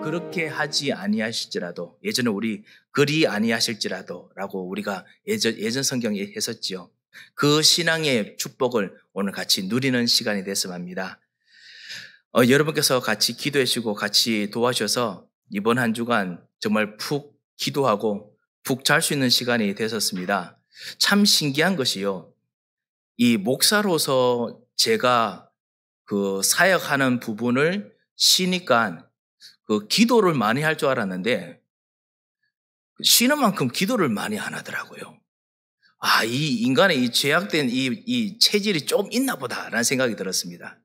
그렇게 하지 아니하실지라도 예전에 우리 그리 아니하실지라도라고 우리가 예전 예전 성경에 했었지요. 그 신앙의 축복을 오늘 같이 누리는 시간이 됐으면 합니다. 어, 여러분께서 같이 기도해 주시고 같이 도와주셔서 이번 한 주간 정말 푹 기도하고 푹 잘 수 있는 시간이 되었습니다. 참 신기한 것이요. 이 목사로서 제가 그 사역하는 부분을 쉬니까 그 기도를 많이 할 줄 알았는데 쉬는 만큼 기도를 많이 안 하더라고요. 아, 이 인간의 이 죄악된 이, 이 체질이 좀 있나 보다라는 생각이 들었습니다.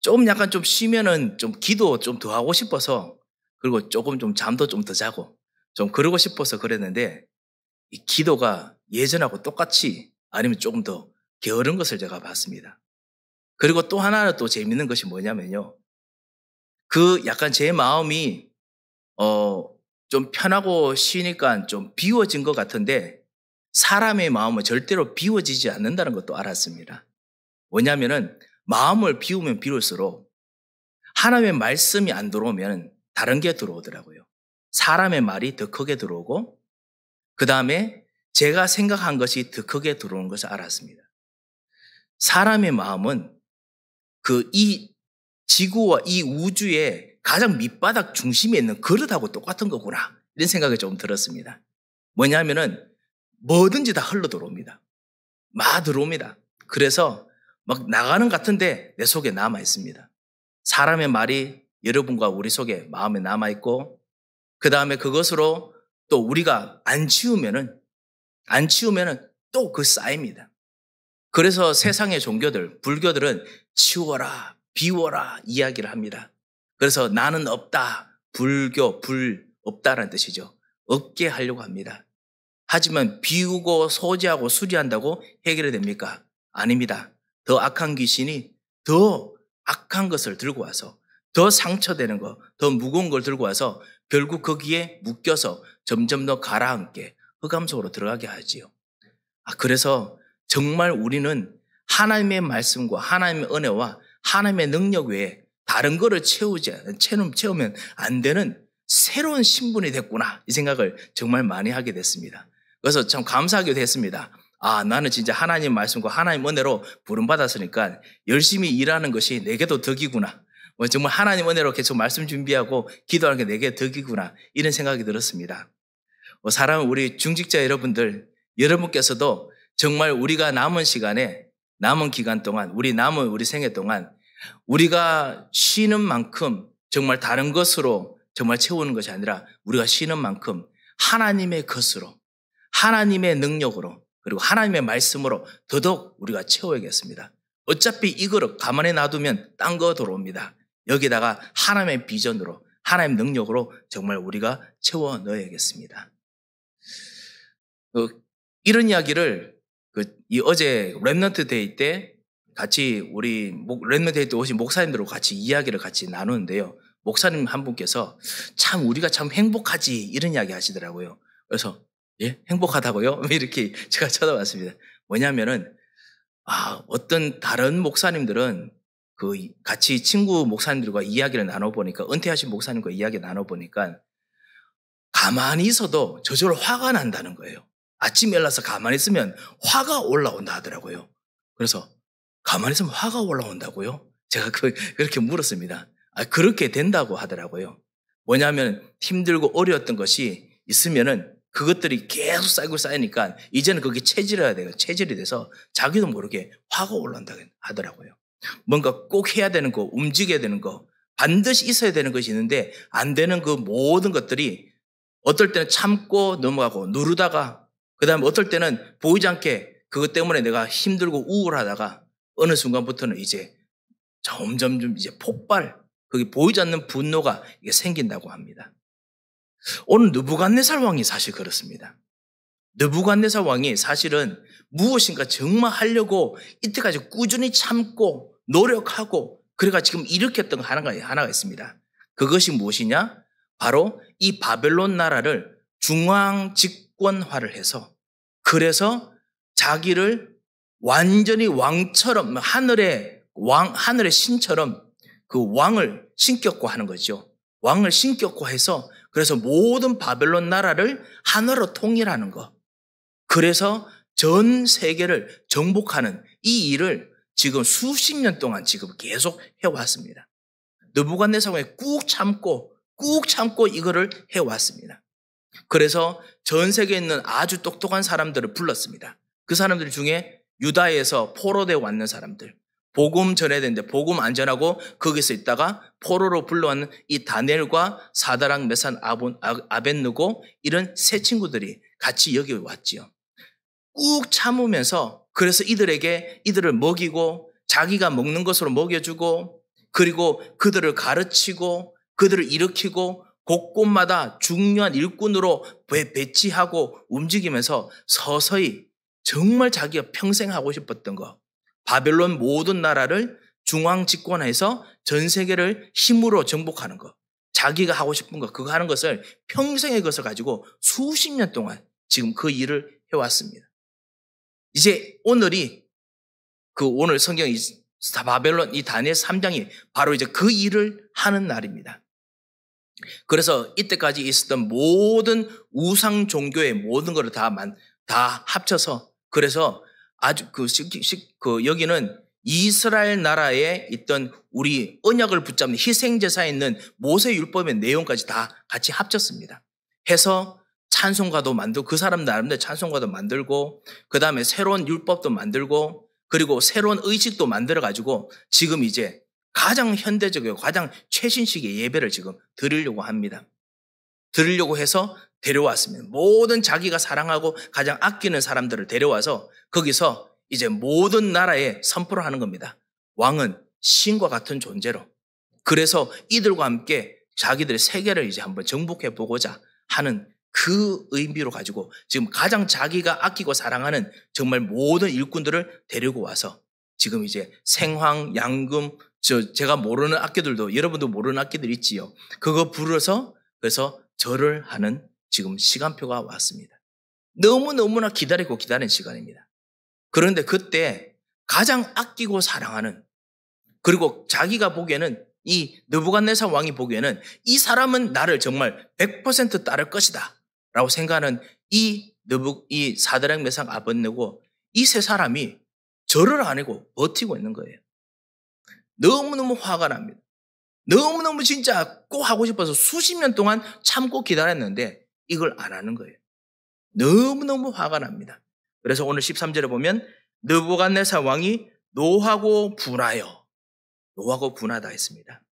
좀 약간 좀 쉬면은 좀 기도 좀 더 하고 싶어서 그리고 조금 좀 잠도 좀 더 자고 좀 그러고 싶어서 그랬는데 이 기도가 예전하고 똑같이 아니면 조금 더 게으른 것을 제가 봤습니다. 그리고 또 하나는 또 재밌는 것이 뭐냐면요. 그 약간 제 마음이 어, 좀 편하고 쉬니까 좀 비워진 것 같은데 사람의 마음은 절대로 비워지지 않는다는 것도 알았습니다. 왜냐하면은 마음을 비우면 비울수록 하나님의 말씀이 안 들어오면 다른 게 들어오더라고요. 사람의 말이 더 크게 들어오고 그 다음에 제가 생각한 것이 더 크게 들어오는 것을 알았습니다. 사람의 마음은 그이 지구와 이 우주의 가장 밑바닥 중심에 있는 그릇하고 똑같은 거구나. 이런 생각이 좀 들었습니다. 뭐냐면은 뭐든지 다 흘러 들어옵니다. 마 들어옵니다. 그래서 막 나가는 같은데 내 속에 남아 있습니다. 사람의 말이 여러분과 우리 속에 마음에 남아 있고 그 다음에 그것으로 또 우리가 안 치우면은 안 치우면은 또 그 쌓입니다. 그래서 세상의 종교들 불교들은 치워라 비워라 이야기를 합니다. 그래서 나는 없다. 불교, 불, 없다라는 뜻이죠. 없게 하려고 합니다. 하지만 비우고 소지하고 수리한다고 해결이 됩니까? 아닙니다. 더 악한 귀신이 더 악한 것을 들고 와서 더 상처되는 것, 더 무거운 걸 들고 와서 결국 거기에 묶여서 점점 더 가라앉게 흑암 속으로 들어가게 하지요. 아, 그래서 정말 우리는 하나님의 말씀과 하나님의 은혜와 하나님의 능력 외에 다른 거를 채우지, 채우면 안 되는 새로운 신분이 됐구나. 이 생각을 정말 많이 하게 됐습니다. 그래서 참 감사하게 됐습니다. 아, 나는 진짜 하나님 말씀과 하나님 은혜로 부름받았으니까 열심히 일하는 것이 내게도 덕이구나. 뭐 정말 하나님 은혜로 계속 말씀 준비하고 기도하는 게 내게 덕이구나. 이런 생각이 들었습니다. 어, 사람, 우리 중직자 여러분들, 여러분께서도 정말 우리가 남은 시간에 남은 기간 동안, 우리 남은 우리 생애 동안 우리가 쉬는 만큼 정말 다른 것으로 정말 채우는 것이 아니라 우리가 쉬는 만큼 하나님의 것으로, 하나님의 능력으로, 그리고 하나님의 말씀으로 더더욱 우리가 채워야겠습니다. 어차피 이 그릇 가만히 놔두면 딴 거 들어옵니다. 여기다가 하나님의 비전으로, 하나님 의 능력으로 정말 우리가 채워 넣어야겠습니다. 어, 이런 이야기를 그이 어제 랩런트 데이 때 같이 우리 목, 랩넌트 데이 때 오신 목사님들하고 같이 이야기를 같이 나누는데요. 목사님 한 분께서 참 우리가 참 행복하지 이런 이야기 하시더라고요. 그래서 예 행복하다고요? 이렇게 제가 쳐다봤습니다. 뭐냐면은 아 어떤 다른 목사님들은 그 같이 친구 목사님들과 이야기를 나눠보니까 은퇴하신 목사님과 이야기 나눠보니까 가만히 있어도 저절로 화가 난다는 거예요. 아침에 일어나서 가만히 있으면 화가 올라온다 하더라고요. 그래서 가만히 있으면 화가 올라온다고요? 제가 그, 그렇게 물었습니다. 아, 그렇게 된다고 하더라고요. 뭐냐면 힘들고 어려웠던 것이 있으면은 그것들이 계속 쌓이고 쌓이니까 이제는 그게 체질화 돼요. 체질이 돼서 자기도 모르게 화가 올라온다 하더라고요. 뭔가 꼭 해야 되는 거, 움직여야 되는 거, 반드시 있어야 되는 것이 있는데 안 되는 그 모든 것들이 어떨 때는 참고 넘어가고 누르다가 그 다음에 어떨 때는 보이지 않게 그것 때문에 내가 힘들고 우울하다가 어느 순간부터는 이제 점점 좀 이제 폭발, 거기 보이지 않는 분노가 이게 생긴다고 합니다. 오늘 느부갓네살 왕이 사실 그렇습니다. 느부갓네살 왕이 사실은 무엇인가 정말 하려고 이때까지 꾸준히 참고 노력하고 그래가 지금 일으켰던 하나가 하나가 있습니다. 그것이 무엇이냐? 바로 이 바벨론 나라를 중앙 직 특권화를 해서 그래서 자기를 완전히 왕처럼 하늘의 왕 하늘의 신처럼 그 왕을 신격화하는 거죠. 왕을 신격화해서 그래서 모든 바벨론 나라를 하나로 통일하는 거. 그래서 전 세계를 정복하는 이 일을 지금 수십 년 동안 지금 계속 해왔습니다. 느부갓네살왕이 꾹 참고 꾹 참고 이거를 해왔습니다. 그래서 전 세계에 있는 아주 똑똑한 사람들을 불렀습니다. 그 사람들 중에 유다에서 포로돼 왔는 사람들, 복음 전해야 되는데 복음 안 전하고 거기서 있다가 포로로 불러왔는 이다넬과 사다랑 메산 아본, 아, 벤누고 이런 세 친구들이 같이 여기 왔지요. 꾹 참으면서 그래서 이들에게 이들을 먹이고 자기가 먹는 것으로 먹여주고 그리고 그들을 가르치고 그들을 일으키고 곳곳마다 중요한 일꾼으로 배치하고 움직이면서 서서히 정말 자기가 평생 하고 싶었던 것. 바벨론 모든 나라를 중앙 집권해서 전 세계를 힘으로 정복하는 것. 자기가 하고 싶은 것, 그거 하는 것을 평생의 것을 가지고 수십 년 동안 지금 그 일을 해왔습니다. 이제 오늘이 그 오늘 성경이 바벨론 이단니엘 3장이 바로 이제 그 일을 하는 날입니다. 그래서 이때까지 있었던 모든 우상 종교의 모든 것을 다, 만, 다 합쳐서 그래서 아주 그, 그 여기는 이스라엘 나라에 있던 우리 언약을 붙잡는 희생제사에 있는 모세율법의 내용까지 다 같이 합쳤습니다. 해서 찬송가도 만들고 그 사람 나름대로 찬송가도 만들고 그 다음에 새로운 율법도 만들고 그리고 새로운 의식도 만들어 가지고 지금 이제 가장 현대적이고 가장 최신식의 예배를 지금 드리려고 합니다. 드리려고 해서 데려왔습니다. 모든 자기가 사랑하고 가장 아끼는 사람들을 데려와서 거기서 이제 모든 나라에 선포를 하는 겁니다. 왕은 신과 같은 존재로. 그래서 이들과 함께 자기들의 세계를 이제 한번 정복해 보고자 하는 그 의미로 가지고 지금 가장 자기가 아끼고 사랑하는 정말 모든 일꾼들을 데리고 와서 지금 이제 생황, 양금, 저 제가 모르는 악기들도 여러분도 모르는 악기들 있지요. 그거 부르서 그래서 절을 하는 지금 시간표가 왔습니다. 너무너무나 기다리고 기다린 시간입니다. 그런데 그때 가장 아끼고 사랑하는 그리고 자기가 보기에는 이 느부갓네살 왕이 보기에는 이 사람은 나를 정말 100% 따를 것이다 라고 생각하는 이 느부 이 사드랑 메상 아벤느고 이 세 사람이 절을 안 하고 버티고 있는 거예요. 너무너무 화가 납니다. 너무너무 진짜 꼭 하고 싶어서 수십 년 동안 참고 기다렸는데 이걸 안 하는 거예요. 너무너무 화가 납니다. 그래서 오늘 13절에 보면 느부갓네살 왕이 노하고 분하여 노하고 분하다 했습니다.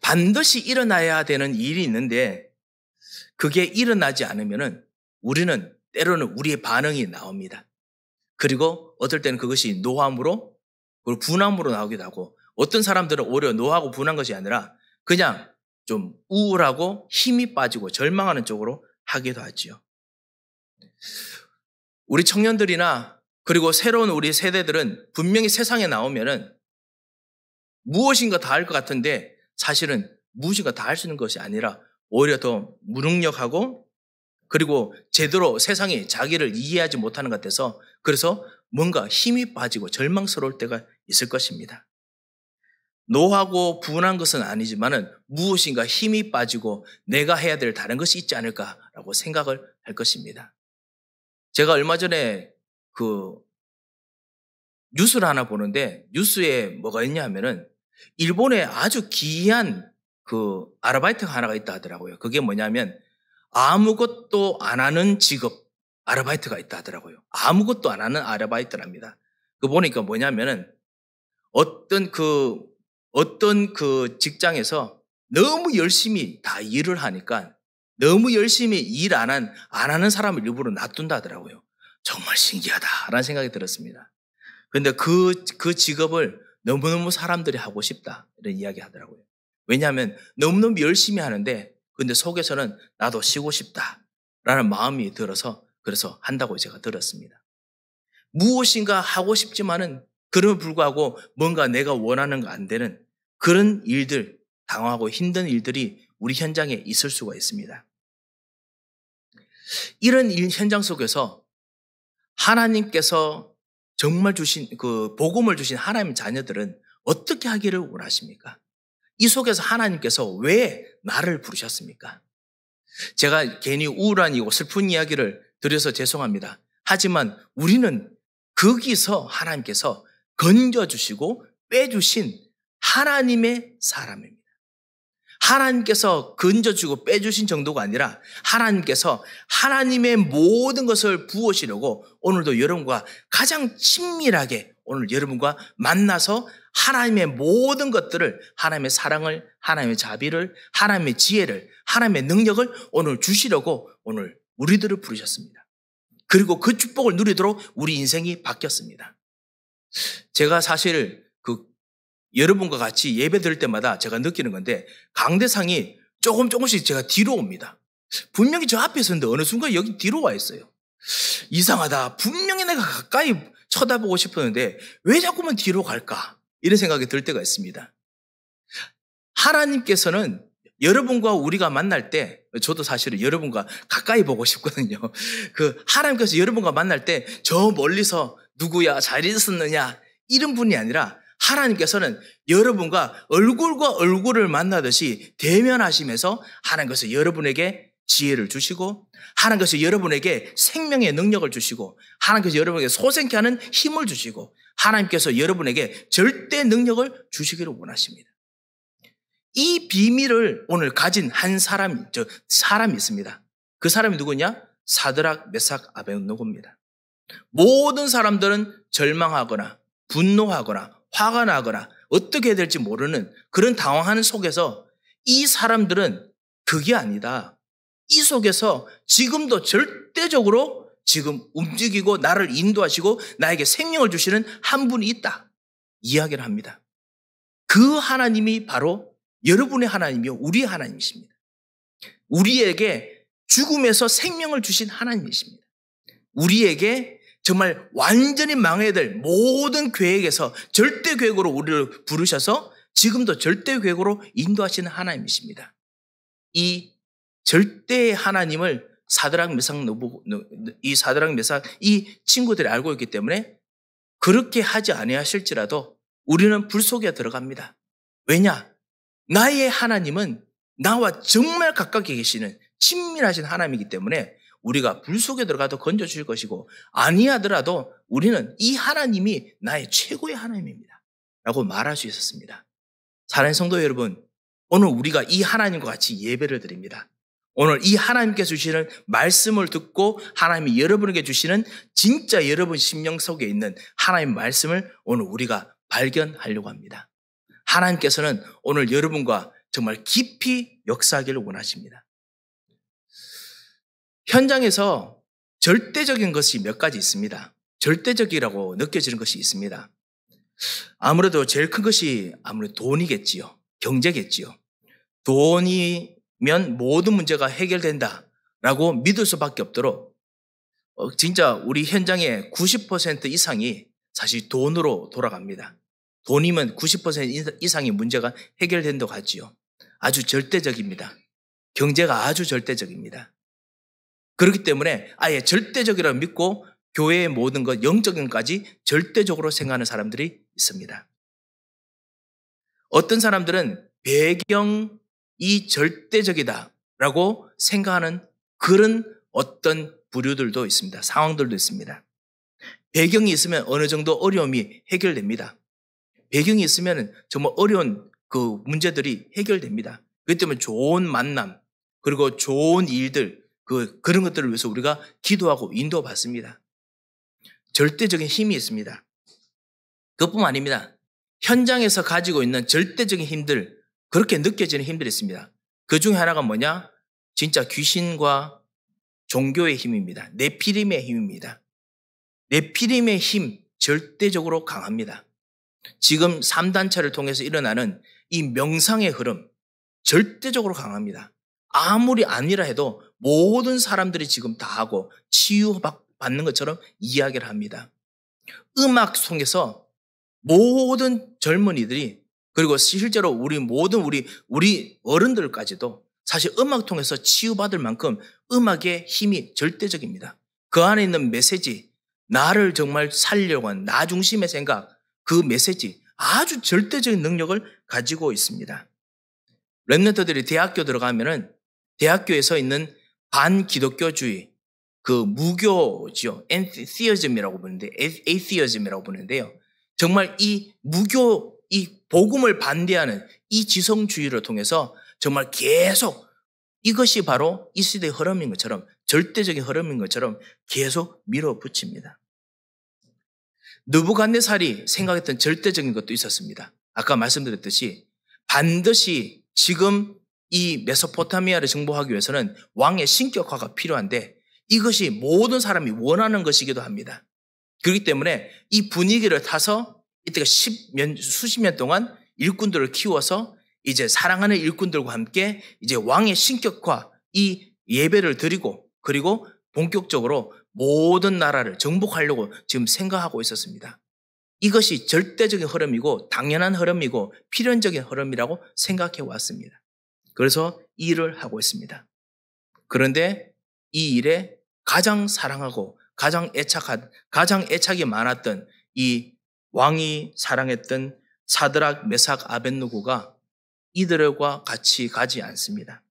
반드시 일어나야 되는 일이 있는데 그게 일어나지 않으면은 우리는 때로는 우리의 반응이 나옵니다. 그리고 어떨 때는 그것이 노함으로 그리고 분함으로 나오기도 하고 어떤 사람들은 오히려 노하고 분한 것이 아니라 그냥 좀 우울하고 힘이 빠지고 절망하는 쪽으로 하기도 하지요. 우리 청년들이나 그리고 새로운 우리 세대들은 분명히 세상에 나오면은 무엇인가 다 할 것 같은데 사실은 무엇인가 다 할 수 있는 것이 아니라 오히려 더 무능력하고 그리고 제대로 세상이 자기를 이해하지 못하는 것 같아서 그래서 뭔가 힘이 빠지고 절망스러울 때가 있을 것입니다. 노하고 분한 것은 아니지만은 무엇인가 힘이 빠지고 내가 해야 될 다른 것이 있지 않을까라고 생각을 할 것입니다. 제가 얼마 전에 그 뉴스를 하나 보는데 뉴스에 뭐가 있냐 하면은 일본에 아주 기이한 그 아르바이트가 하나가 있다 하더라고요. 그게 뭐냐면 아무것도 안 하는 직업. 아르바이트가 있다 하더라고요. 아무것도 안 하는 아르바이트랍니다. 그 보니까 뭐냐면은 어떤 그 어떤 그 직장에서 너무 열심히 다 일을 하니까 너무 열심히 일 안 한, 안 하는 사람을 일부러 놔둔다 하더라고요. 정말 신기하다라는 생각이 들었습니다. 그런데 그, 그 직업을 너무너무 사람들이 하고 싶다. 이런 이야기 하더라고요. 왜냐하면 너무너무 열심히 하는데 근데 속에서는 나도 쉬고 싶다. 라는 마음이 들어서 그래서 한다고 제가 들었습니다. 무엇인가 하고 싶지만은 그럼에 불구하고 뭔가 내가 원하는 거 안 되는 그런 일들, 당하고 힘든 일들이 우리 현장에 있을 수가 있습니다. 이런 일, 현장 속에서 하나님께서 정말 주신 그 복음을 주신 하나님 자녀들은 어떻게 하기를 원하십니까? 이 속에서 하나님께서 왜 나를 부르셨습니까? 제가 괜히 우울한 이고 슬픈 이야기를 드려서 죄송합니다. 하지만 우리는 거기서 하나님께서 건져주시고 빼주신 하나님의 사람입니다. 하나님께서 건져주고 빼주신 정도가 아니라 하나님께서 하나님의 모든 것을 부으시려고 오늘도 여러분과 가장 친밀하게 오늘 여러분과 만나서 하나님의 모든 것들을 하나님의 사랑을 하나님의 자비를 하나님의 지혜를 하나님의 능력을 오늘 주시려고 오늘 우리들을 부르셨습니다. 그리고 그 축복을 누리도록 우리 인생이 바뀌었습니다. 제가 사실 그 여러분과 같이 예배 들을 때마다 제가 느끼는 건데 강대상이 조금 조금씩 제가 뒤로 옵니다. 분명히 저 앞에 있었는데 어느 순간 여기 뒤로 와 있어요. 이상하다. 분명히 내가 가까이 쳐다보고 싶었는데 왜 자꾸만 뒤로 갈까? 이런 생각이 들 때가 있습니다. 하나님께서는 여러분과 우리가 만날 때 저도 사실은 여러분과 가까이 보고 싶거든요. 그 하나님께서 여러분과 만날 때 저 멀리서 누구야 잘 있었느냐 이런 분이 아니라 하나님께서는 여러분과 얼굴과 얼굴을 만나듯이 대면하시면서 하나님께서 여러분에게 지혜를 주시고 하나님께서 여러분에게 생명의 능력을 주시고 하나님께서 여러분에게 소생케 하는 힘을 주시고 하나님께서 여러분에게 절대 능력을 주시기를 원하십니다. 이 비밀을 오늘 가진 한 사람이, 저 사람이 있습니다. 그 사람이 누구냐? 사드락, 메삭, 아벤노고입니다. 모든 사람들은 절망하거나 분노하거나 화가 나거나 어떻게 해야 될지 모르는 그런 당황하는 속에서 이 사람들은 그게 아니다. 이 속에서 지금도 절대적으로 지금 움직이고 나를 인도하시고 나에게 생명을 주시는 한 분이 있다. 이야기를 합니다. 그 하나님이 바로 여러분의 하나님이요. 우리의 하나님이십니다. 우리에게 죽음에서 생명을 주신 하나님이십니다. 우리에게 정말 완전히 망해야 될 모든 계획에서 절대 계획으로 우리를 부르셔서 지금도 절대 계획으로 인도하시는 하나님이십니다. 이 절대의 하나님을 사드랑 메상 노부 이 사드랑 메상 이 친구들이 알고 있기 때문에 그렇게 하지 아니하실지라도 우리는 불 속에 들어갑니다. 왜냐? 나의 하나님은 나와 정말 가깝게 계시는 친밀하신 하나님이기 때문에 우리가 불 속에 들어가도 건져 주실 것이고 아니하더라도 우리는 이 하나님이 나의 최고의 하나님입니다. 라고 말할 수 있었습니다. 사랑하는 성도 여러분, 오늘 우리가 이 하나님과 같이 예배를 드립니다. 오늘 이 하나님께 서 주시는 말씀을 듣고 하나님이 여러분에게 주시는 진짜 여러분 심령 속에 있는 하나님 말씀을 오늘 우리가 발견하려고 합니다. 하나님께서는 오늘 여러분과 정말 깊이 역사하기를 원하십니다. 현장에서 절대적인 것이 몇 가지 있습니다. 절대적이라고 느껴지는 것이 있습니다. 아무래도 제일 큰 것이 아무래도 돈이겠지요. 경제겠지요. 돈이면 모든 문제가 해결된다라고 믿을 수밖에 없도록 어, 진짜 우리 현장의 90% 이상이 사실 돈으로 돌아갑니다. 돈이면 90% 이상의 문제가 해결된다고 하지요. 아주 절대적입니다. 경제가 아주 절대적입니다. 그렇기 때문에 아예 절대적이라고 믿고 교회의 모든 것, 영적인 것까지 절대적으로 생각하는 사람들이 있습니다. 어떤 사람들은 배경이 절대적이다라고 생각하는 그런 어떤 부류들도 있습니다. 상황들도 있습니다. 배경이 있으면 어느 정도 어려움이 해결됩니다. 배경이 있으면 정말 어려운 그 문제들이 해결됩니다. 그렇기 때문에 좋은 만남, 그리고 좋은 일들, 그, 그런 것들을 위해서 우리가 기도하고 인도받습니다. 절대적인 힘이 있습니다. 그것뿐 아닙니다. 현장에서 가지고 있는 절대적인 힘들, 그렇게 느껴지는 힘들이 있습니다. 그 중에 하나가 뭐냐? 진짜 귀신과 종교의 힘입니다. 네피림의 힘입니다. 네피림의 힘 절대적으로 강합니다. 지금 3단체를 통해서 일어나는 이 명상의 흐름 절대적으로 강합니다. 아무리 아니라 해도 모든 사람들이 지금 다 하고 치유받는 것처럼 이야기를 합니다. 음악 속에서 모든 젊은이들이 그리고 실제로 우리 모든 우리 우리 어른들까지도 사실 음악 통해서 치유받을 만큼 음악의 힘이 절대적입니다. 그 안에 있는 메시지, 나를 정말 살려고 한나 중심의 생각, 그 메시지 아주 절대적인 능력을 가지고 있습니다. 랩네터들이 대학교 들어가면은 대학교에서 있는 반기독교주의 그 무교죠. 엔티어즘이라고 부는데 에이티어즘이라고 보는데요 정말 이 무교 이 복음을 반대하는 이 지성주의를 통해서 정말 계속 이것이 바로 이 시대의 흐름인 것처럼 절대적인 흐름인 것처럼 계속 밀어붙입니다. 느부갓네살이 생각했던 절대적인 것도 있었습니다. 아까 말씀드렸듯이 반드시 지금 이 메소포타미아를 정복하기 위해서는 왕의 신격화가 필요한데 이것이 모든 사람이 원하는 것이기도 합니다. 그렇기 때문에 이 분위기를 타서 이때가 십몇 수십 년 동안 일꾼들을 키워서 이제 사랑하는 일꾼들과 함께 이제 왕의 신격화 이 예배를 드리고 그리고 본격적으로 모든 나라를 정복하려고 지금 생각하고 있었습니다. 이것이 절대적인 흐름이고 당연한 흐름이고 필연적인 흐름이라고 생각해 왔습니다. 그래서 일을 하고 있습니다. 그런데 이 일에 가장 사랑하고 가장 애착한 가장 애착이 많았던 이 왕이 사랑했던 사드락 메삭 아벤누고가 이들과 같이 가지 않습니다.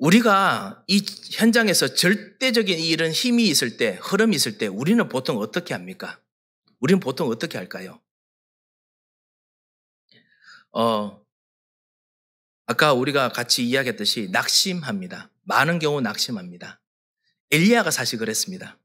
우리가 이 현장에서 절대적인 이런 힘이 있을 때, 흐름이 있을 때 우리는 보통 어떻게 합니까? 우리는 보통 어떻게 할까요? 어, 아까 우리가 같이 이야기했듯이 낙심합니다. 많은 경우 낙심합니다. 엘리야가 사실 그랬습니다.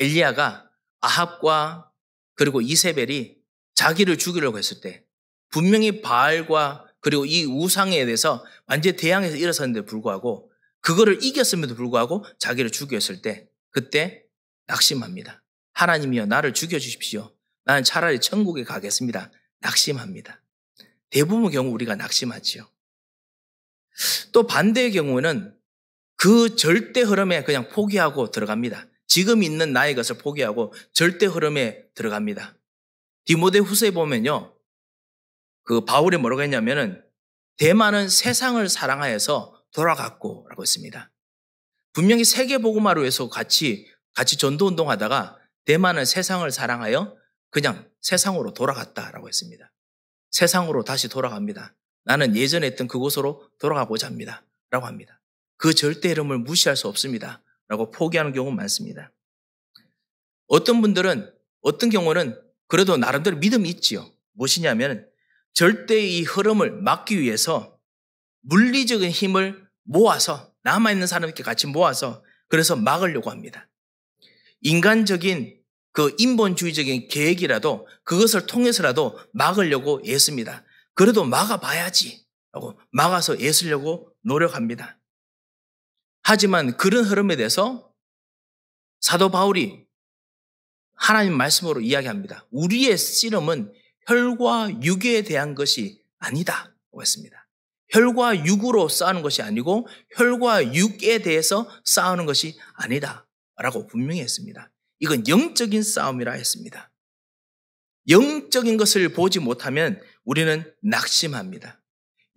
엘리야가 아합과 그리고 이세벨이 자기를 죽이려고 했을 때 분명히 바알과 그리고 이 우상에 대해서 완전히 대항해서 일어섰는데 불구하고 그거를 이겼음에도 불구하고 자기를 죽였을 때 그때 낙심합니다. 하나님이여 나를 죽여주십시오. 나는 차라리 천국에 가겠습니다. 낙심합니다. 대부분 경우 우리가 낙심하지요. 또 반대의 경우는 그 절대 흐름에 그냥 포기하고 들어갑니다. 지금 있는 나의 것을 포기하고 절대 흐름에 들어갑니다. 디모데 후세에 보면요. 그 바울이 뭐라고 했냐면은 대만은 세상을 사랑하여서 돌아갔고 라고 했습니다. 분명히 세계보고마루에서 같이, 같이 전도운동 하다가 대만은 세상을 사랑하여 그냥 세상으로 돌아갔다 라고 했습니다. 세상으로 다시 돌아갑니다. 나는 예전에 했던 그곳으로 돌아가고자 합니다. 라고 합니다. 그 절대 이름을 무시할 수 없습니다. 라고 포기하는 경우 많습니다. 어떤 분들은, 어떤 경우는 그래도 나름대로 믿음이 있지요. 무엇이냐면 절대 이 흐름을 막기 위해서 물리적인 힘을 모아서 남아있는 사람들께 같이 모아서 그래서 막으려고 합니다. 인간적인 그 인본주의적인 계획이라도 그것을 통해서라도 막으려고 애씁니다. 그래도 막아봐야지 하고 막아서 애쓰려고 노력합니다. 하지만 그런 흐름에 대해서 사도 바울이 하나님 말씀으로 이야기합니다. 우리의 씨름은 혈과 육에 대한 것이 아니다. 했습니다. 혈과 육으로 싸우는 것이 아니고 혈과 육에 대해서 싸우는 것이 아니다. 라고 분명히 했습니다. 이건 영적인 싸움이라 했습니다. 영적인 것을 보지 못하면 우리는 낙심합니다.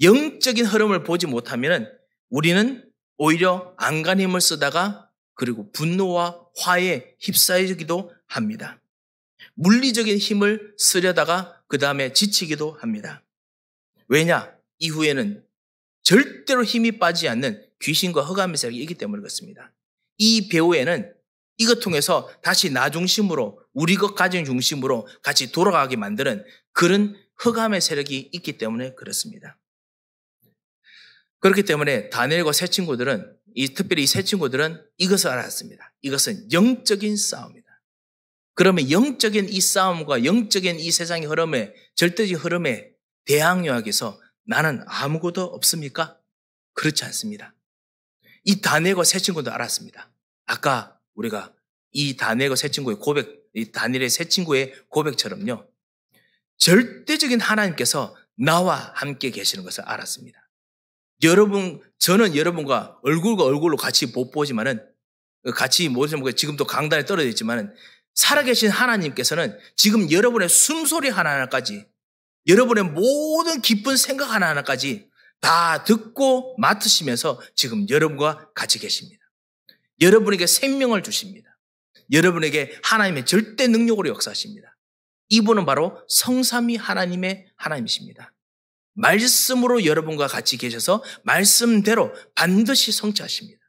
영적인 흐름을 보지 못하면 우리는 오히려 안간힘을 쓰다가 그리고 분노와 화에 휩싸이기도 합니다. 물리적인 힘을 쓰려다가 그 다음에 지치기도 합니다. 왜냐? 이후에는 절대로 힘이 빠지지 않는 귀신과 허감의 세력이기 때문에 그렇습니다. 이 배후에는 이것 통해서 다시 나 중심으로 우리 것 가진 중심으로 같이 돌아가게 만드는 그런 허감의 세력이 있기 때문에 그렇습니다. 그렇기 때문에 다니엘과 새 친구들은 이 특별히 이세 친구들은 이것을 알았습니다. 이것은 영적인 싸움입니다 그러면 영적인 이 싸움과 영적인 이 세상의 흐름에 절대적 흐름에 대항력에서 나는 아무것도 없습니까? 그렇지 않습니다. 이 다니엘과 세 친구도 알았습니다. 아까 우리가 이 다니엘과 세 친구의 고백, 이 다니엘의 세 친구의 고백처럼요. 절대적인 하나님께서 나와 함께 계시는 것을 알았습니다. 여러분, 저는 여러분과 얼굴과 얼굴로 같이 못 보지만은 같이 모습을 지금도 강단에 떨어져 있지만은 살아계신 하나님께서는 지금 여러분의 숨소리 하나하나까지 여러분의 모든 기쁜 생각 하나하나까지 다 듣고 맡으시면서 지금 여러분과 같이 계십니다. 여러분에게 생명을 주십니다. 여러분에게 하나님의 절대 능력으로 역사하십니다. 이분은 바로 성삼위 하나님의 하나님이십니다. 말씀으로 여러분과 같이 계셔서 말씀대로 반드시 성취하십니다.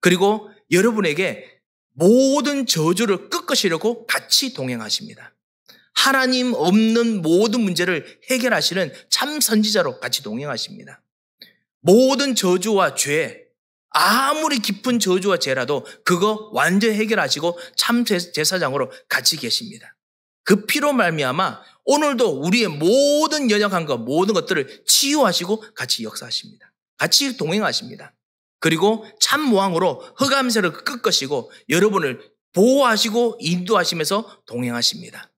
그리고 여러분에게 모든 저주를 끝것이려고 같이 동행하십니다. 하나님 없는 모든 문제를 해결하시는 참 선지자로 같이 동행하십니다. 모든 저주와 죄, 아무리 깊은 저주와 죄라도 그거 완전히 해결하시고 참 제사장으로 같이 계십니다. 그 피로 말미암아 오늘도 우리의 모든 연약한 것, 모든 것들을 치유하시고 같이 역사하십니다. 같이 동행하십니다. 그리고 참모왕으로 흑암세를 끌 것이고 여러분을 보호하시고 인도하시면서 동행하십니다.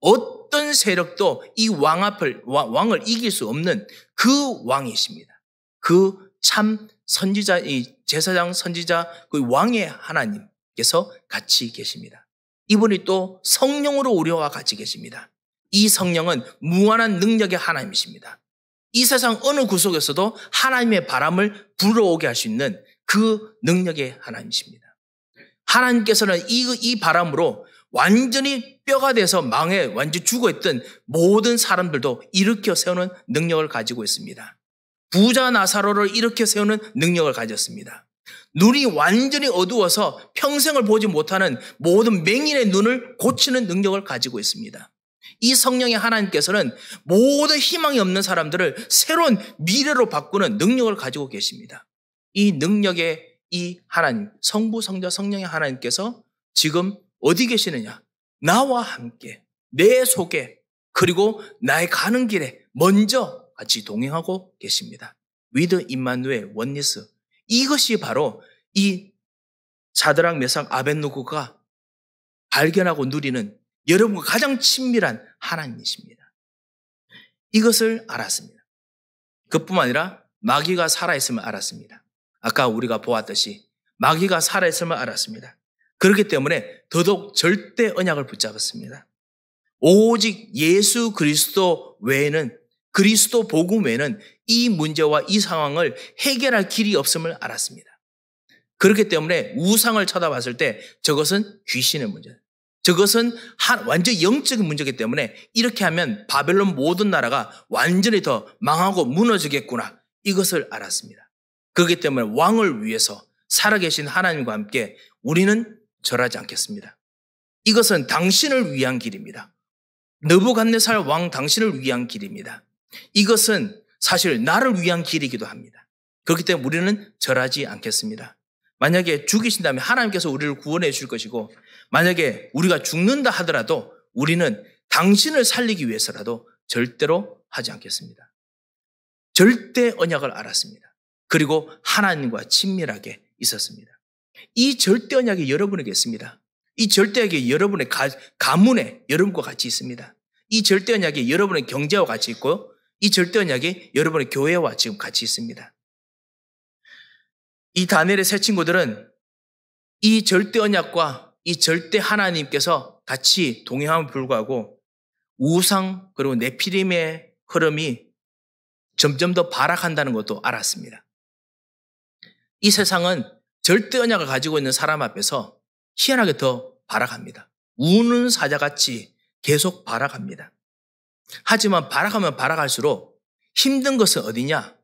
어떤 세력도 이 왕 앞을 왕을 이길 수 없는 그 왕이십니다. 그 참 선지자 이 제사장 선지자 그 왕의 하나님께서 같이 계십니다. 이분이 또 성령으로 우리와 같이 계십니다. 이 성령은 무한한 능력의 하나님이십니다. 이 세상 어느 구석에서도 하나님의 바람을 불어오게 할 수 있는 그 능력의 하나님이십니다. 하나님께서는 이, 이 바람으로 완전히 뼈가 돼서 망해 완전히 죽어있던 모든 사람들도 일으켜 세우는 능력을 가지고 있습니다. 부자 나사로를 일으켜 세우는 능력을 가졌습니다. 눈이 완전히 어두워서 평생을 보지 못하는 모든 맹인의 눈을 고치는 능력을 가지고 있습니다. 이 성령의 하나님께서는 모든 희망이 없는 사람들을 새로운 미래로 바꾸는 능력을 가지고 계십니다. 이 능력의 이 하나님, 성부, 성자, 성령의 하나님께서 지금 어디 계시느냐? 나와 함께, 내 속에, 그리고 나의 가는 길에 먼저 같이 동행하고 계십니다. 위드 임마누엘 원리스. 이것이 바로 이 자드랑 메상 아벤노고가 발견하고 누리는 여러분과 가장 친밀한 하나님이십니다. 이것을 알았습니다. 그뿐 아니라 마귀가 살아있음을 알았습니다. 아까 우리가 보았듯이 마귀가 살아있음을 알았습니다. 그렇기 때문에 더더욱 절대 언약을 붙잡았습니다. 오직 예수 그리스도 외에는 그리스도 복음 외에는 이 문제와 이 상황을 해결할 길이 없음을 알았습니다. 그렇기 때문에 우상을 쳐다봤을 때 저것은 귀신의 문제다. 저것은 한, 완전 영적인 문제이기 때문에 이렇게 하면 바벨론 모든 나라가 완전히 더 망하고 무너지겠구나. 이것을 알았습니다. 그렇기 때문에 왕을 위해서 살아계신 하나님과 함께 우리는 절하지 않겠습니다. 이것은 당신을 위한 길입니다. 너부갓네살 왕 당신을 위한 길입니다. 이것은 사실 나를 위한 길이기도 합니다. 그렇기 때문에 우리는 절하지 않겠습니다. 만약에 죽이신다면 하나님께서 우리를 구원해 주실 것이고 만약에 우리가 죽는다 하더라도 우리는 당신을 살리기 위해서라도 절대로 하지 않겠습니다. 절대 언약을 알았습니다. 그리고 하나님과 친밀하게 있었습니다. 이 절대 언약이 여러분에게 있습니다. 이 절대 언약이 여러분의 가, 가문에 여러분과 같이 있습니다. 이 절대 언약이 여러분의 경제와 같이 있고요. 이 절대 언약이 여러분의 교회와 지금 같이 있습니다. 이 다니엘의 세 친구들은 이 절대 언약과 이 절대 하나님께서 같이 동행함을 불구하고 우상 그리고 네피림의 흐름이 점점 더 발악한다는 것도 알았습니다. 이 세상은 절대 언약을 가지고 있는 사람 앞에서 희한하게 더 발악합니다. 우는 사자같이 계속 발악합니다. 하지만 발악하면 발악할수록 힘든 것은 어디냐?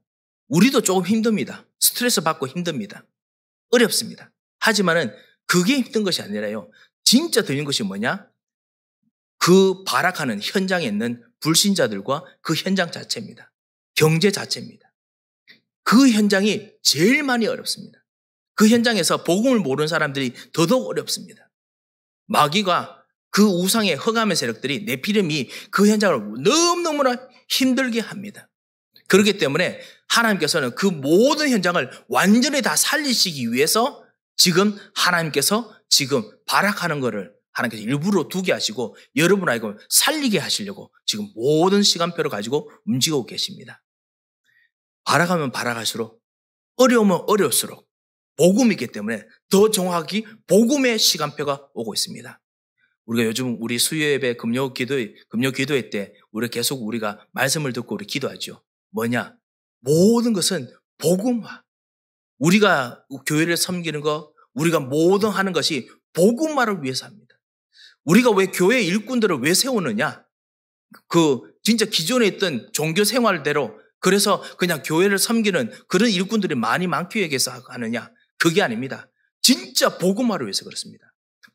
우리도 조금 힘듭니다. 스트레스 받고 힘듭니다. 어렵습니다. 하지만은 그게 힘든 것이 아니라요. 진짜 되는 것이 뭐냐? 그 발악하는 현장에 있는 불신자들과 그 현장 자체입니다. 경제 자체입니다. 그 현장이 제일 많이 어렵습니다. 그 현장에서 복음을 모르는 사람들이 더더욱 어렵습니다. 마귀가 그 우상의 허감의 세력들이 내피름이 그 현장을 너무너무나 힘들게 합니다. 그렇기 때문에 하나님께서는 그 모든 현장을 완전히 다 살리시기 위해서 지금 하나님께서 지금 발악하는 것을 하나님께서 일부러 두게 하시고 여러분 아이고 살리게 하시려고 지금 모든 시간표를 가지고 움직이고 계십니다. 바라가면 바라갈수록 어려우면 어려울수록 복음이기 때문에 더 정확히 복음의 시간표가 오고 있습니다. 우리가 요즘 우리 수요 예배 금요 기도회 금요 기도회 때 우리 계속 우리가 말씀을 듣고 우리 기도하죠. 뭐냐? 모든 것은 복음화. 우리가 교회를 섬기는 것, 우리가 모든 하는 것이 복음화를 위해서 합니다. 우리가 왜 교회 일꾼들을 왜 세우느냐? 그 진짜 기존에 있던 종교 생활대로 그래서 그냥 교회를 섬기는 그런 일꾼들이 많이 많기 위해서 하느냐? 그게 아닙니다. 진짜 복음화를 위해서 그렇습니다.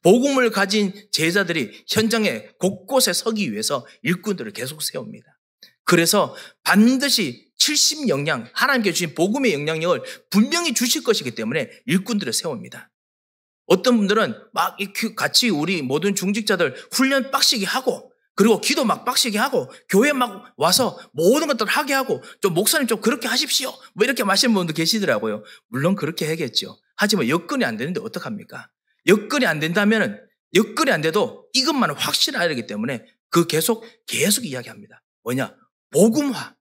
복음을 가진 제자들이 현장에 곳곳에 서기 위해서 일꾼들을 계속 세웁니다. 그래서 반드시 70 영향, 하나님께 주신 복음의 영향력을 분명히 주실 것이기 때문에 일꾼들을 세웁니다. 어떤 분들은 막 같이 우리 모든 중직자들 훈련 빡시게 하고 그리고 기도 막 빡시게 하고 교회 막 와서 모든 것들 하게 하고 좀 목사님 좀 그렇게 하십시오. 뭐 이렇게 말시는 분도 계시더라고요. 물론 그렇게 해야겠죠. 하지만 여건이 안 되는데 어떡합니까? 여건이 안된다면 여건이 안 돼도 이것만은 확실하기 때문에 그 계속 계속 이야기합니다. 뭐냐? 복음화.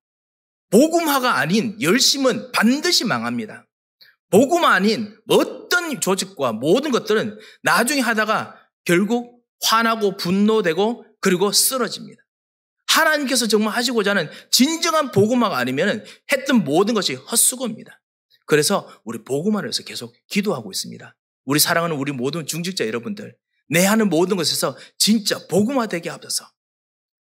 복음화가 아닌 열심은 반드시 망합니다. 복음 아닌 어떤 조직과 모든 것들은 나중에 하다가 결국 화나고 분노되고 그리고 쓰러집니다. 하나님께서 정말 하시고자 하는 진정한 복음화가 아니면 했던 모든 것이 헛수고입니다. 그래서 우리 복음화를 위해서 계속 기도하고 있습니다. 우리 사랑하는 우리 모든 중직자 여러분들, 내 하는 모든 것에서 진짜 복음화되게 하옵소서.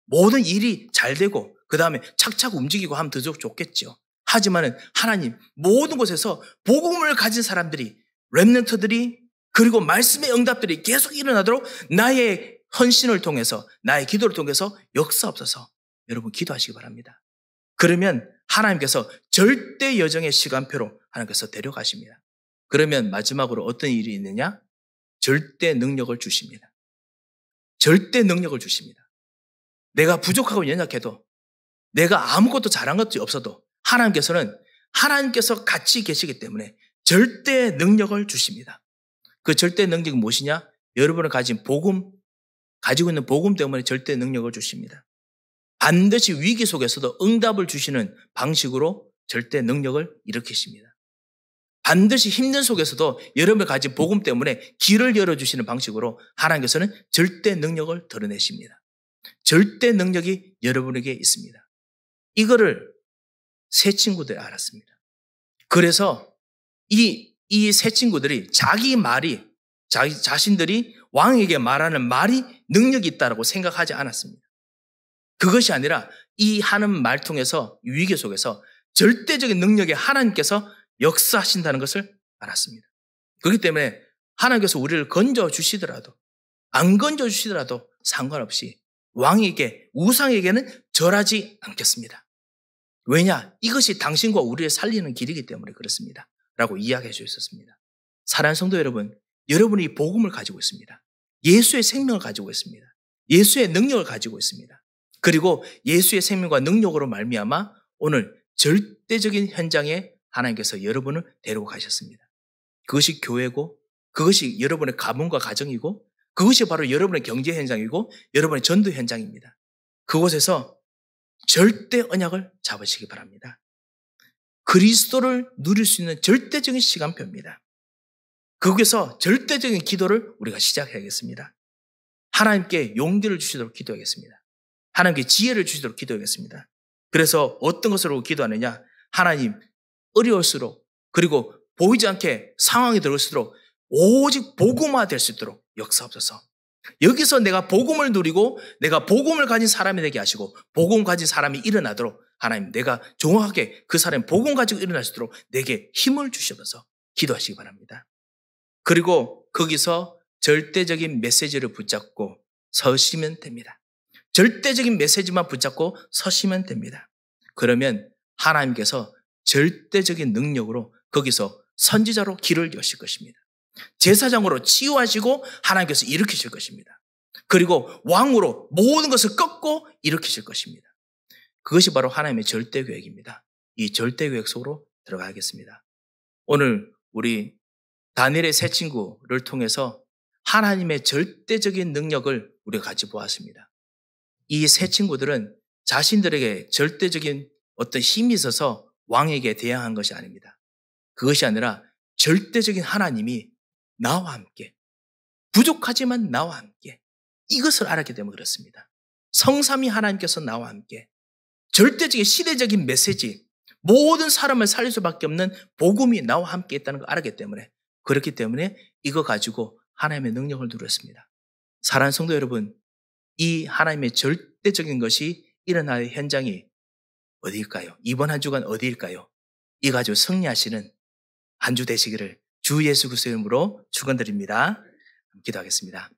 모든 일이 잘 되고 그 다음에 착착 움직이고 하면 더 좋겠죠. 하지만은 하나님 모든 곳에서 복음을 가진 사람들이 랩넌터들이 그리고 말씀의 응답들이 계속 일어나도록 나의 헌신을 통해서 나의 기도를 통해서 역사 없어서 여러분 기도하시기 바랍니다. 그러면 하나님께서 절대 여정의 시간표로 하나님께서 데려가십니다. 그러면 마지막으로 어떤 일이 있느냐? 절대 능력을 주십니다. 절대 능력을 주십니다. 내가 부족하고 연약해도 내가 아무것도 잘한 것도 없어도 하나님께서는 하나님께서 같이 계시기 때문에 절대 능력을 주십니다. 그 절대 능력이 무엇이냐? 여러분을 가진 복음, 가지고 있는 복음 때문에 절대 능력을 주십니다. 반드시 위기 속에서도 응답을 주시는 방식으로 절대 능력을 일으키십니다. 반드시 힘든 속에서도 여러분을 가진 복음 때문에 길을 열어주시는 방식으로 하나님께서는 절대 능력을 드러내십니다. 절대 능력이 여러분에게 있습니다. 이거를 새 친구들이 알았습니다. 그래서 이, 이세 친구들이 자기 말이, 자기 자신들이 왕에게 말하는 말이 능력이 있다라고 생각하지 않았습니다. 그것이 아니라 이 하는 말 통해서 위기 속에서 절대적인 능력의 하나님께서 역사하신다는 것을 알았습니다. 그렇기 때문에 하나님께서 우리를 건져 주시더라도 안 건져 주시더라도 상관없이 왕에게, 우상에게는 절하지 않겠습니다. 왜냐? 이것이 당신과 우리를 살리는 길이기 때문에 그렇습니다. 라고 이야기해 주셨습니다. 사랑하는 성도 여러분, 여러분이 복음을 가지고 있습니다. 예수의 생명을 가지고 있습니다. 예수의 능력을 가지고 있습니다. 그리고 예수의 생명과 능력으로 말미암아 오늘 절대적인 현장에 하나님께서 여러분을 데리고 가셨습니다. 그것이 교회고 그것이 여러분의 가문과 가정이고 그것이 바로 여러분의 경제 현장이고 여러분의 전도 현장입니다. 그곳에서 절대 언약을 잡으시기 바랍니다. 그리스도를 누릴 수 있는 절대적인 시간표입니다. 거기서 절대적인 기도를 우리가 시작해야겠습니다. 하나님께 용기를 주시도록 기도하겠습니다. 하나님께 지혜를 주시도록 기도하겠습니다. 그래서 어떤 것으로 기도하느냐? 하나님, 어려울수록 그리고 보이지 않게 상황이 들어올수록 오직 복음화 될수 있도록 역사없어서 여기서 내가 복음을 누리고 내가 복음을 가진 사람이 되게 하시고 복음 가진 사람이 일어나도록 하나님 내가 정확하게 그 사람이 복음 가지고 일어날 수 있도록 내게 힘을 주셔서 기도하시기 바랍니다. 그리고 거기서 절대적인 메시지를 붙잡고 서시면 됩니다. 절대적인 메시지만 붙잡고 서시면 됩니다. 그러면 하나님께서 절대적인 능력으로 거기서 선지자로 길을 여실 것입니다. 제사장으로 치유하시고 하나님께서 일으키실 것입니다. 그리고 왕으로 모든 것을 꺾고 일으키실 것입니다. 그것이 바로 하나님의 절대 계획입니다. 이 절대 계획 속으로 들어가겠습니다. 오늘 우리 다니엘의 새 친구를 통해서 하나님의 절대적인 능력을 우리가 같이 보았습니다. 이 새 친구들은 자신들에게 절대적인 어떤 힘이 있어서 왕에게 대항한 것이 아닙니다. 그것이 아니라 절대적인 하나님이 나와 함께 부족하지만 나와 함께 이것을 알았기 때문에 그렇습니다. 성삼이 하나님께서 나와 함께 절대적인 시대적인 메시지 모든 사람을 살릴 수밖에 없는 복음이 나와 함께 있다는 걸알기 때문에 그렇기 때문에 이거 가지고 하나님의 능력을 누렸습니다. 사랑하는 성도 여러분, 이 하나님의 절대적인 것이 일어날 현장이 어디일까요? 이번 한 주간 어디일까요? 이 가지고 승리하시는 한주 되시기를 주 예수 그리스도의 이름으로 축원드립니다. 기도하겠습니다.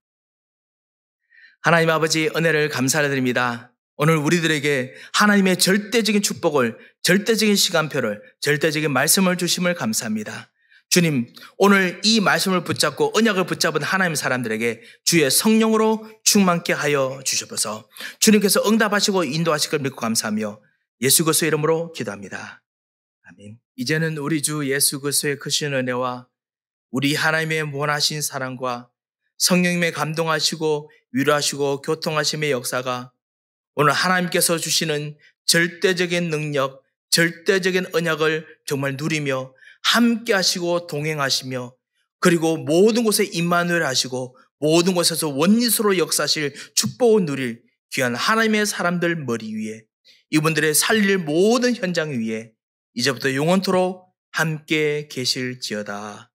하나님 아버지 은혜를 감사드립니다. 오늘 우리들에게 하나님의 절대적인 축복을, 절대적인 시간표를, 절대적인 말씀을 주심을 감사합니다. 주님, 오늘 이 말씀을 붙잡고 언약을 붙잡은 하나님 사람들에게 주의 성령으로 충만케 하여 주셔서 주님께서 응답하시고 인도하실 걸 믿고 감사하며 예수 그리스도의 이름으로 기도합니다. 아멘. 이제는 우리 주 예수 그리스도의 크신 은혜와 우리 하나님의 원하신 사랑과 성령님의 감동하시고 위로하시고 교통하심의 역사가 오늘 하나님께서 주시는 절대적인 능력, 절대적인 언약을 정말 누리며 함께 하시고 동행하시며 그리고 모든 곳에 임마누엘 하시고 모든 곳에서 원리수로 역사실 축복을 누릴 귀한 하나님의 사람들 머리 위에 이분들의 살릴 모든 현장 위에 이제부터 영원토록 함께 계실지어다.